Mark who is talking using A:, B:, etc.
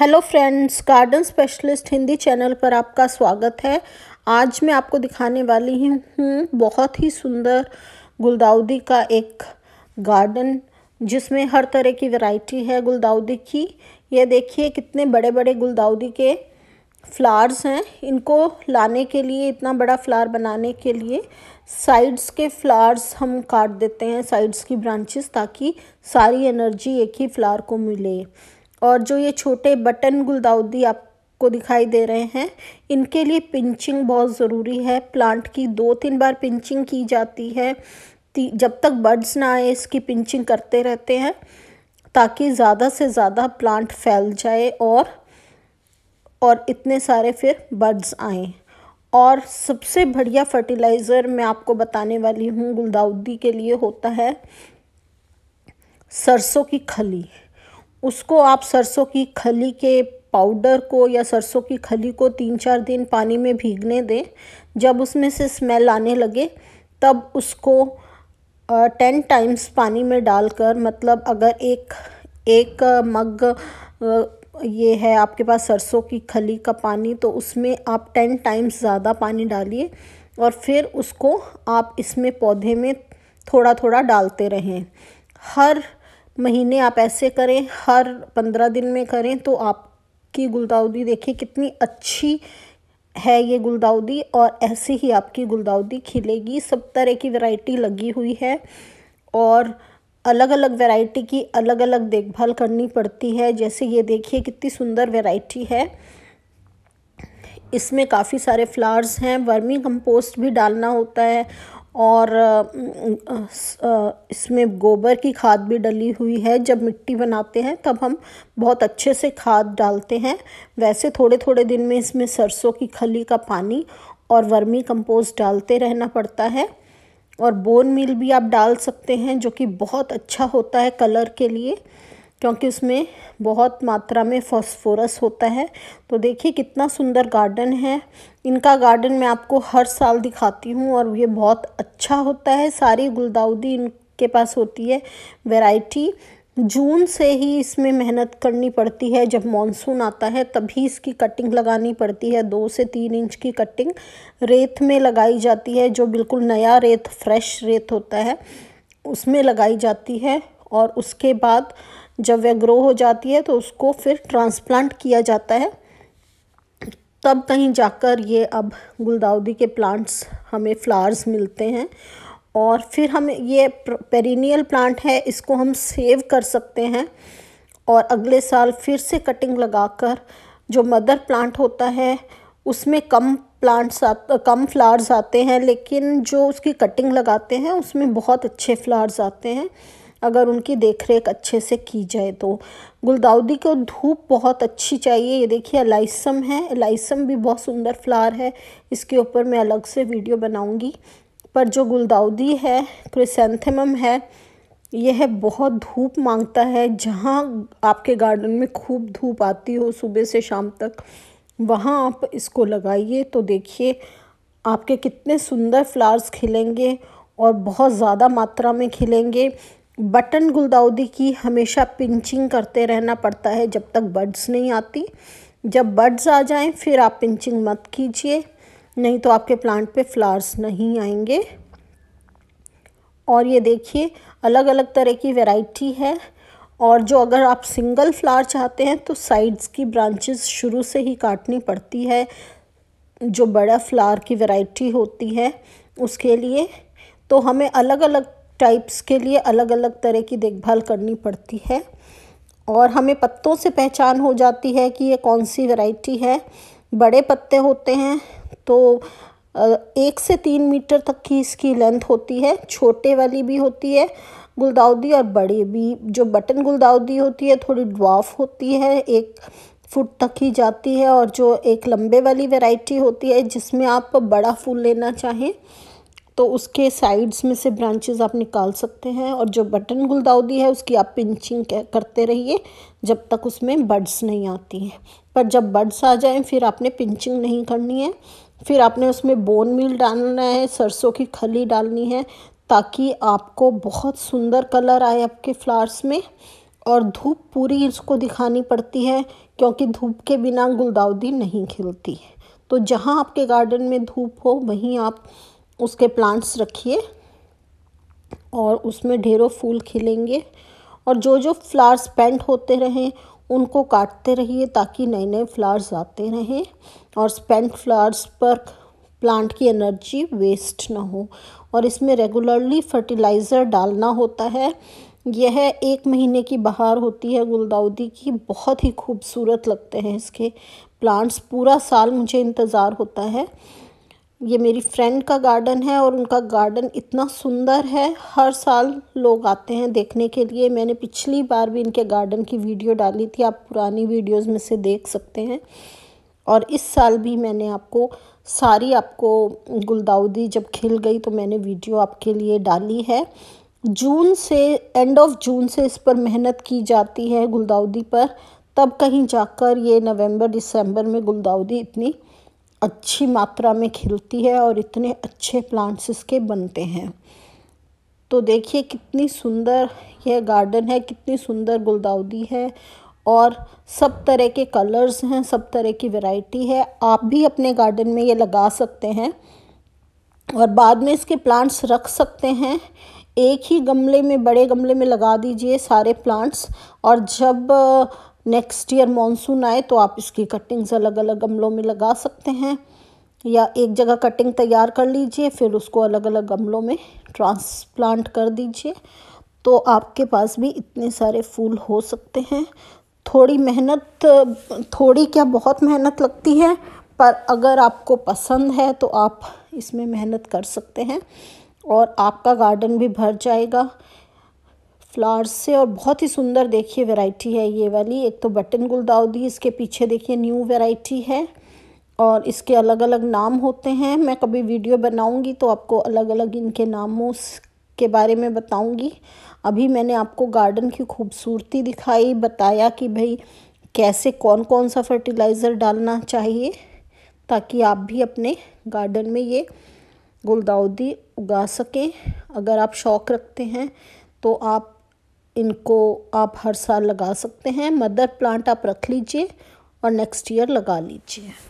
A: hello friends garden specialist Hindi channel पर आपका स्वागत है आज मैं आपको दिखाने वाली हूँ बहुत ही सुंदर गुलदाउदी का एक गार्डन जिसमें हर तरह की वैरायटी है गुलदाउदी की ये देखिए कितने बड़े बड़े गुलदाउदी के फ्लावर्स हैं इनको लाने के लिए इतना बड़ा फ्लावर बनाने के लिए साइड्स के फ्लावर्स हम काट देते हैं साइड्स की ब्रांचेस ताकि सारी एनर्जी एक ही फ्लावर को मिले और जो ये छोटे बटन गुलदाउदी आपको दिखाई दे रहे हैं इनके लिए पिंचिंग बहुत ज़रूरी है प्लांट की दो तीन बार पिंचिंग की जाती है जब तक बर्ड्स ना आए इसकी पिंचिंग करते रहते हैं ताकि ज़्यादा से ज़्यादा प्लांट फैल जाए और और इतने सारे फिर बर्ड्स आएँ और सबसे बढ़िया फर्टिलाइज़र मैं आपको बताने वाली हूँ गुलदाउदी के लिए होता है सरसों की खली उसको आप सरसों की खली के पाउडर को या सरसों की खली को तीन चार दिन पानी में भीगने दें जब उसमें से स्मेल आने लगे तब उसको टेन टाइम्स पानी में डालकर मतलब अगर एक एक मग ये है आपके पास सरसों की खली का पानी तो उसमें आप टेन टाइम्स ज़्यादा पानी डालिए और फिर उसको आप इसमें पौधे में थोड़ा थोड़ा डालते रहें हर महीने आप ऐसे करें हर पंद्रह दिन में करें तो आपकी गुलदाउदी देखिए कितनी अच्छी है ये गुलदाउदी और ऐसे ही आपकी गुलदाउदी खिलेगी सब तरह की वैरायटी लगी हुई है और अलग अलग वैरायटी की अलग अलग देखभाल करनी पड़ती है जैसे ये देखिए कितनी सुंदर वैरायटी है इसमें काफ़ी सारे फ्लावर्स हैं वर्मी कंपोस्ट भी डालना होता है और इसमें गोबर की खाद भी डली हुई है जब मिट्टी बनाते हैं तब हम बहुत अच्छे से खाद डालते हैं वैसे थोड़े थोड़े दिन में इसमें सरसों की खली का पानी और वर्मी कंपोस्ट डालते रहना पड़ता है और बोन मिल भी आप डाल सकते हैं जो कि बहुत अच्छा होता है कलर के लिए क्योंकि उसमें बहुत मात्रा में फॉस्फोरस होता है तो देखिए कितना सुंदर गार्डन है इनका गार्डन मैं आपको हर साल दिखाती हूँ और ये बहुत अच्छा होता है सारी गुलदाउदी इनके पास होती है वैरायटी जून से ही इसमें मेहनत करनी पड़ती है जब मॉनसून आता है तभी इसकी कटिंग लगानी पड़ती है दो से तीन इंच की कटिंग रेत में लगाई जाती है जो बिल्कुल नया रेत फ्रेश रेत होता है उसमें लगाई जाती है और उसके बाद जब वह ग्रो हो जाती है तो उसको फिर ट्रांसप्लांट किया जाता है तब कहीं जाकर ये अब गुलदाउदी के प्लांट्स हमें फ्लावर्स मिलते हैं और फिर हम ये पेरिनियल प्लांट है इसको हम सेव कर सकते हैं और अगले साल फिर से कटिंग लगाकर जो मदर प्लांट होता है उसमें कम प्लांट्स आ, कम फ्लावर्स आते हैं लेकिन जो उसकी कटिंग लगाते हैं उसमें बहुत अच्छे फ्लावर्स आते हैं अगर उनकी देखरेख अच्छे से की जाए तो गुलदाउदी को धूप बहुत अच्छी चाहिए ये देखिए अलाइसम है एलाइसम भी बहुत सुंदर फ्लावर है इसके ऊपर मैं अलग से वीडियो बनाऊँगी पर जो गुलदाउदी है क्रिसेंथेमम है यह बहुत धूप मांगता है जहाँ आपके गार्डन में खूब धूप आती हो सुबह से शाम तक वहाँ आप इसको लगाइए तो देखिए आपके कितने सुंदर फ्लावर्स खिलेंगे और बहुत ज़्यादा मात्रा में खिलेंगे बटन गुलदाउदी की हमेशा पिंचिंग करते रहना पड़ता है जब तक बर्ड्स नहीं आती जब बर्ड्स आ जाएं फिर आप पिंचिंग मत कीजिए नहीं तो आपके प्लांट पे फ्लावर्स नहीं आएंगे और ये देखिए अलग अलग तरह की वैरायटी है और जो अगर आप सिंगल फ्लावर चाहते हैं तो साइड्स की ब्रांचेस शुरू से ही काटनी पड़ती है जो बड़ा फ्लावर की वैरायटी होती है उसके लिए तो हमें अलग अलग टाइप्स के लिए अलग अलग तरह की देखभाल करनी पड़ती है और हमें पत्तों से पहचान हो जाती है कि ये कौन सी वैरायटी है बड़े पत्ते होते हैं तो एक से तीन मीटर तक की इसकी लेंथ होती है छोटे वाली भी होती है गुलदाउदी और बड़ी भी जो बटन गुलदाउदी होती है थोड़ी ड्वाफ होती है एक फुट तक ही जाती है और जो एक लंबे वाली वैरायटी होती है जिसमें आप बड़ा फूल लेना चाहें तो उसके साइड्स में से ब्रांचेस आप निकाल सकते हैं और जो बटन गुलदाउदी है उसकी आप पिंचिंग करते रहिए जब तक उसमें बड्स नहीं आती हैं पर जब बड्स आ जाएं फिर आपने पिंचिंग नहीं करनी है फिर आपने उसमें बोन मील डालना है सरसों की खली डालनी है ताकि आपको बहुत सुंदर कलर आए आपके फ्लावर्स में और धूप पूरी इसको दिखानी पड़ती है क्योंकि धूप के बिना गुलदाउदी नहीं खिलती है तो जहाँ आपके गार्डन में धूप हो वहीं आप उसके प्लांट्स रखिए और उसमें ढेरों फूल खिलेंगे और जो जो फ्लावर्स पेंट होते रहें उनको काटते रहिए ताकि नए नए फ्लावर्स आते रहें और स्पेंट फ्लावर्स पर प्लांट की एनर्जी वेस्ट ना हो और इसमें रेगुलरली फर्टिलाइज़र डालना होता है यह एक महीने की बहार होती है गुलदाउदी की बहुत ही खूबसूरत लगते हैं इसके प्लांट्स पूरा साल मुझे इंतज़ार होता है ये मेरी फ्रेंड का गार्डन है और उनका गार्डन इतना सुंदर है हर साल लोग आते हैं देखने के लिए मैंने पिछली बार भी इनके गार्डन की वीडियो डाली थी आप पुरानी वीडियोस में से देख सकते हैं और इस साल भी मैंने आपको सारी आपको गुलदाउदी जब खिल गई तो मैंने वीडियो आपके लिए डाली है जून से एंड ऑफ जून से इस पर मेहनत की जाती है गुलदाउदी पर तब कहीं जाकर ये नवंबर दिसंबर में गुलदाउदी इतनी अच्छी मात्रा में खिलती है और इतने अच्छे प्लांट्स इसके बनते हैं तो देखिए कितनी सुंदर यह गार्डन है कितनी सुंदर गुलदाउदी है और सब तरह के कलर्स हैं सब तरह की वैरायटी है आप भी अपने गार्डन में ये लगा सकते हैं और बाद में इसके प्लांट्स रख सकते हैं एक ही गमले में बड़े गमले में लगा दीजिए सारे प्लांट्स और जब नेक्स्ट ईयर मानसून आए तो आप इसकी कटिंग्स अलग अलग गमलों में लगा सकते हैं या एक जगह कटिंग तैयार कर लीजिए फिर उसको अलग अलग गमलों में ट्रांसप्लांट कर दीजिए तो आपके पास भी इतने सारे फूल हो सकते हैं थोड़ी मेहनत थोड़ी क्या बहुत मेहनत लगती है पर अगर आपको पसंद है तो आप इसमें मेहनत कर सकते हैं और आपका गार्डन भी भर जाएगा फ्लावर्स से और बहुत ही सुंदर देखिए वैरायटी है ये वाली एक तो बटन गुलदाउदी इसके पीछे देखिए न्यू वैरायटी है और इसके अलग अलग नाम होते हैं मैं कभी वीडियो बनाऊंगी तो आपको अलग अलग इनके नामों के बारे में बताऊंगी अभी मैंने आपको गार्डन की खूबसूरती दिखाई बताया कि भाई कैसे कौन कौन सा फर्टिलाइज़र डालना चाहिए ताकि आप भी अपने गार्डन में ये गुलदाउदी उगा सकें अगर आप शौक़ रखते हैं तो आप इनको आप हर साल लगा सकते हैं मदर प्लांट आप रख लीजिए और नेक्स्ट ईयर लगा लीजिए